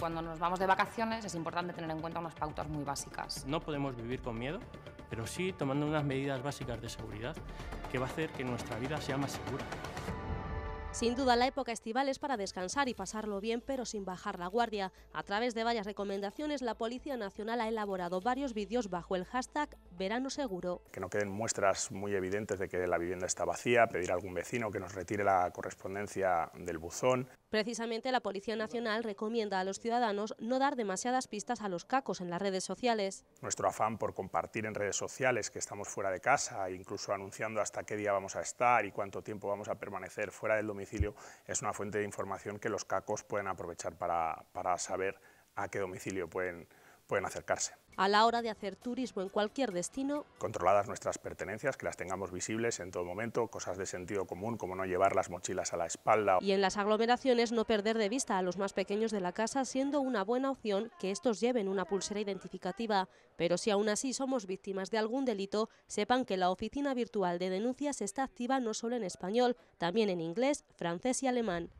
Cuando nos vamos de vacaciones es importante tener en cuenta unas pautas muy básicas. No podemos vivir con miedo, pero sí tomando unas medidas básicas de seguridad que va a hacer que nuestra vida sea más segura. Sin duda, la época estival es para descansar y pasarlo bien, pero sin bajar la guardia. A través de varias recomendaciones, la Policía Nacional ha elaborado varios vídeos bajo el hashtag Verano Seguro. Que no queden muestras muy evidentes de que la vivienda está vacía, pedir a algún vecino que nos retire la correspondencia del buzón. Precisamente la Policía Nacional recomienda a los ciudadanos no dar demasiadas pistas a los cacos en las redes sociales. Nuestro afán por compartir en redes sociales que estamos fuera de casa, incluso anunciando hasta qué día vamos a estar y cuánto tiempo vamos a permanecer fuera del domicilio, es una fuente de información que los cacos pueden aprovechar para, para saber a qué domicilio pueden, pueden acercarse a la hora de hacer turismo en cualquier destino. Controladas nuestras pertenencias, que las tengamos visibles en todo momento, cosas de sentido común como no llevar las mochilas a la espalda. Y en las aglomeraciones no perder de vista a los más pequeños de la casa, siendo una buena opción que estos lleven una pulsera identificativa. Pero si aún así somos víctimas de algún delito, sepan que la oficina virtual de denuncias está activa no solo en español, también en inglés, francés y alemán.